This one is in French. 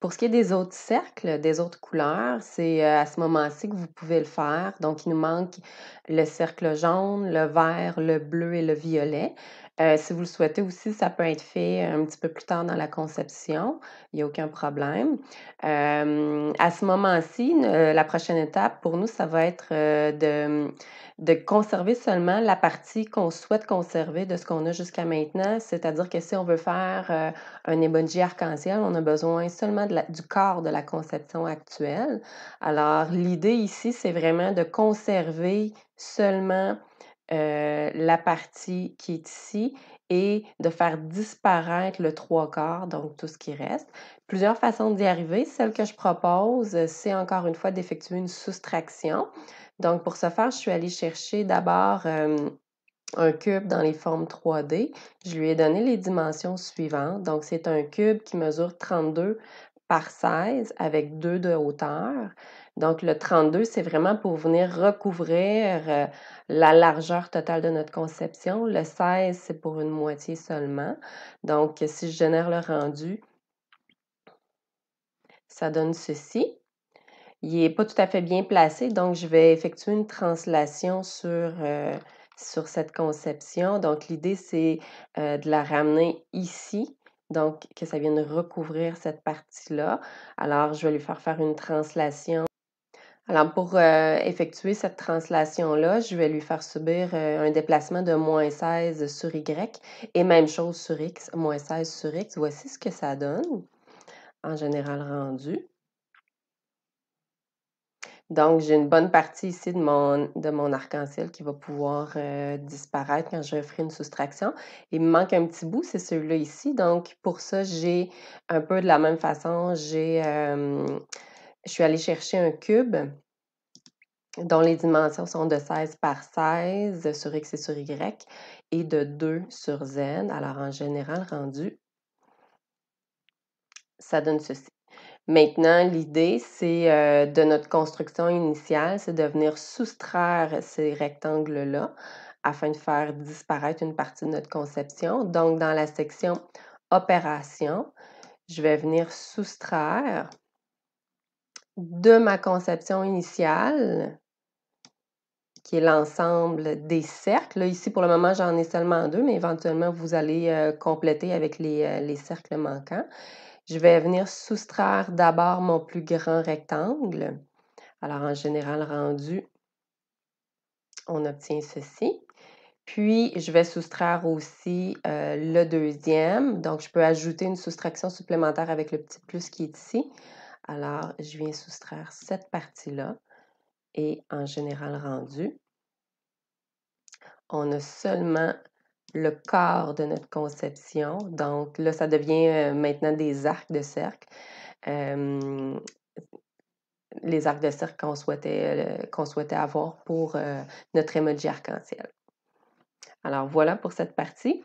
Pour ce qui est des autres cercles, des autres couleurs, c'est euh, à ce moment-ci que vous pouvez le faire. Donc, il nous manque le cercle jaune, le vert, le bleu et le violet. Euh, si vous le souhaitez aussi, ça peut être fait un petit peu plus tard dans la conception. Il n'y a aucun problème. Euh, à ce moment-ci, la prochaine étape pour nous, ça va être euh, de, de conserver seulement la partie qu'on souhaite conserver de ce qu'on a jusqu'à maintenant. C'est-à-dire que si on veut faire un Ebonji arc-en-ciel, on a besoin seulement de du corps de la conception actuelle. Alors, l'idée ici, c'est vraiment de conserver seulement euh, la partie qui est ici et de faire disparaître le trois quarts, donc tout ce qui reste. Plusieurs façons d'y arriver. Celle que je propose, euh, c'est encore une fois d'effectuer une soustraction. Donc pour ce faire, je suis allée chercher d'abord un cube dans les formes 3D. Je lui ai donné les dimensions suivantes. Donc c'est un cube qui mesure 32 par 16 avec deux de hauteur. Donc, le 32, c'est vraiment pour venir recouvrir euh, la largeur totale de notre conception. Le 16, c'est pour une moitié seulement. Donc, si je génère le rendu, ça donne ceci. Il n'est pas tout à fait bien placé, donc je vais effectuer une translation sur, euh, sur cette conception. Donc, l'idée, c'est euh, de la ramener ici donc que ça vienne recouvrir cette partie-là. Alors, je vais lui faire faire une translation. Alors, pour euh, effectuer cette translation-là, je vais lui faire subir euh, un déplacement de moins 16 sur Y et même chose sur X, moins 16 sur X. Voici ce que ça donne en général rendu. Donc, j'ai une bonne partie ici de mon, de mon arc-en-ciel qui va pouvoir euh, disparaître quand je ferai une soustraction. Il me manque un petit bout, c'est celui-là ici. Donc, pour ça, j'ai un peu de la même façon, j'ai, euh, je suis allée chercher un cube dont les dimensions sont de 16 par 16 sur X et sur Y et de 2 sur Z. Alors, en général, rendu, ça donne ceci. Maintenant, l'idée, c'est euh, de notre construction initiale, c'est de venir soustraire ces rectangles-là afin de faire disparaître une partie de notre conception. Donc, dans la section opération, je vais venir soustraire de ma conception initiale, qui est l'ensemble des cercles. ici, pour le moment, j'en ai seulement deux, mais éventuellement, vous allez euh, compléter avec les, euh, les cercles manquants. Je vais venir soustraire d'abord mon plus grand rectangle. Alors, en général rendu, on obtient ceci. Puis, je vais soustraire aussi euh, le deuxième. Donc, je peux ajouter une soustraction supplémentaire avec le petit plus qui est ici. Alors, je viens soustraire cette partie-là. Et en général rendu, on a seulement le corps de notre conception. Donc là, ça devient euh, maintenant des arcs de cercle. les arcs de cercle qu'on souhaitait, euh, souhaitait avoir pour euh, notre émoji arc-en-ciel. Alors voilà pour cette partie.